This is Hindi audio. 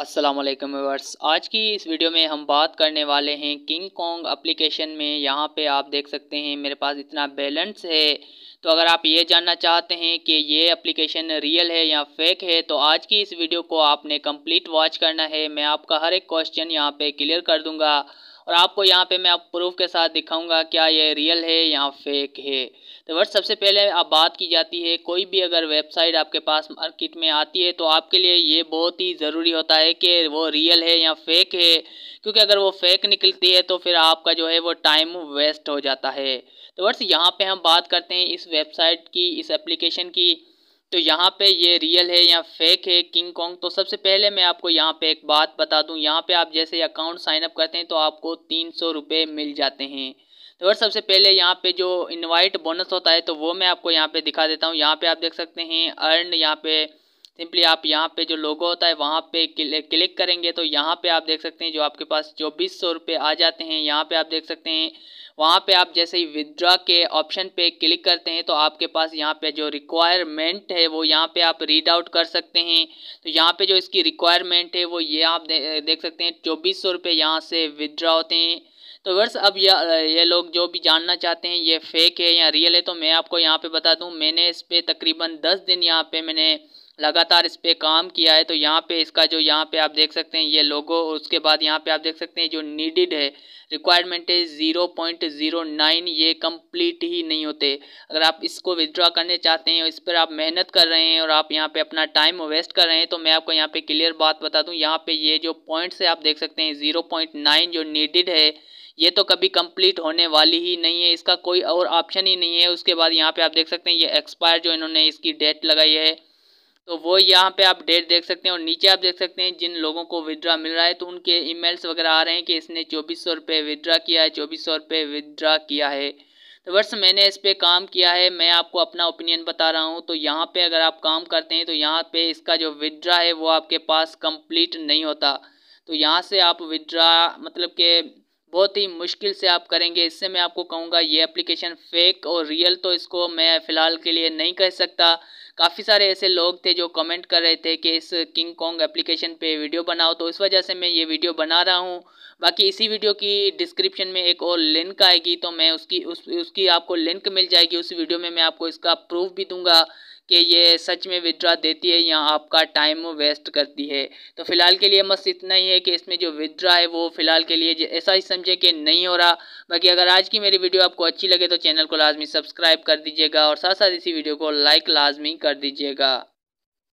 अस्सलाम वालेकुम व्यूअर्स आज की इस वीडियो में हम बात करने वाले हैं किंग कॉन्ग एप्लीकेशन में यहाँ पे आप देख सकते हैं मेरे पास इतना बैलेंस है तो अगर आप ये जानना चाहते हैं कि ये एप्लीकेशन रियल है या फेक है तो आज की इस वीडियो को आपने कंप्लीट वॉच करना है मैं आपका हर एक क्वेश्चन यहाँ पे क्लियर कर दूँगा और आपको यहाँ पे मैं आप प्रूफ के साथ दिखाऊंगा क्या ये रियल है या फेक है तो वर्ष सबसे पहले आप बात की जाती है कोई भी अगर वेबसाइट आपके पास मार्केट में आती है तो आपके लिए ये बहुत ही ज़रूरी होता है कि वो रियल है या फेक है क्योंकि अगर वो फेक निकलती है तो फिर आपका जो है वो टाइम वेस्ट हो जाता है तो वर्ष यहाँ पर हम बात करते हैं इस वेबसाइट की इस एप्लीकेशन की तो यहाँ पे ये रियल है या फेक है किंग कॉन्ग तो सबसे पहले मैं आपको यहाँ पे एक बात बता दूँ यहाँ पे आप जैसे अकाउंट साइनअप करते हैं तो आपको तीन सौ रुपये मिल जाते हैं तो और सबसे पहले यहाँ पे जो इनवाइट बोनस होता है तो वो मैं आपको यहाँ पे दिखा देता हूँ यहाँ पे आप देख सकते हैं अर्न यहाँ पे सिंपली आप यहाँ पे जो लोगो होता है वहाँ पे क्लिक करेंगे तो यहाँ पे आप देख सकते हैं जो आपके पास चौबीस सौ रुपये आ जाते हैं यहाँ पे आप देख सकते हैं वहाँ पे आप जैसे ही विदड्रा के ऑप्शन पे क्लिक करते हैं तो आपके पास यहाँ पे जो रिक्वायरमेंट है वो यहाँ पे आप रीड आउट कर सकते हैं तो यहाँ पे जो इसकी रिक्वायरमेंट है वो ये आप देख सकते हैं चौबीस सौ रुपये यहाँ से विदड्रा होते हैं तो वर्ष अब ये ये लोग जो भी जानना चाहते हैं ये फेक है या रियल है तो मैं आपको यहाँ पर बता दूँ मैंने इस पर तकरीबन दस दिन यहाँ पर मैंने लगातार इस पर काम किया है तो यहाँ पे इसका जो यहाँ पे आप देख सकते हैं ये लोगो उसके बाद यहाँ पे आप देख सकते हैं जो नीडिड है रिक्वायरमेंट है ज़ीरो पॉइंट ज़ीरो नाइन ये कंप्लीट ही नहीं होते अगर आप इसको विदड्रॉ करने चाहते हैं इस पर आप मेहनत कर रहे हैं और आप यहाँ पे अपना टाइम वेस्ट कर रहे हैं तो मैं आपको यहाँ पर क्लियर बात बता दूँ यहाँ पर ये जो पॉइंट्स है आप देख सकते हैं ज़ीरो पॉइंट नाइन जो नीडिड है ये तो कभी कंप्लीट होने वाली ही नहीं है इसका कोई और ऑप्शन ही नहीं है उसके बाद यहाँ पे आप देख सकते हैं ये एक्सपायर जो इन्होंने इसकी डेट लगाई है तो वो यहाँ पे आप डेट देख सकते हैं और नीचे आप देख सकते हैं जिन लोगों को विदड्रा मिल रहा है तो उनके ईमेल्स वगैरह आ रहे हैं कि इसने चौबीस सौ रुपये विदड्रा किया है चौबीस सौ रुपये विदड्रा किया है तो वर्ष मैंने इस पर काम किया है मैं आपको अपना ओपिनियन बता रहा हूँ तो यहाँ पे अगर आप काम करते हैं तो यहाँ पे इसका जो विदड्रा है वो आपके पास कंप्लीट नहीं होता तो यहाँ से आप विदड्रा मतलब के बहुत ही मुश्किल से आप करेंगे इससे मैं आपको कहूँगा ये एप्लीकेशन फेक और रियल तो इसको मैं फ़िलहाल के लिए नहीं कह सकता काफ़ी सारे ऐसे लोग थे जो कमेंट कर रहे थे कि इस किंग कॉन्ग एप्लीकेशन पे वीडियो बनाओ तो इस वजह से मैं ये वीडियो बना रहा हूँ बाकी इसी वीडियो की डिस्क्रिप्शन में एक और लिंक आएगी तो मैं उसकी उस उसकी आपको लिंक मिल जाएगी उस वीडियो में मैं आपको इसका प्रूफ भी दूंगा कि ये सच में विदड्रा देती है या आपका टाइम वेस्ट करती है तो फ़िलहाल के लिए बस इतना ही है कि इसमें जो विदड्रा है वो फ़िलहाल के लिए ऐसा ही समझे कि नहीं हो रहा बाकी अगर आज की मेरी वीडियो आपको अच्छी लगे तो चैनल को लाजमी सब्सक्राइब कर दीजिएगा और साथ साथ इसी वीडियो को लाइक लाजमी कर दीजिएगा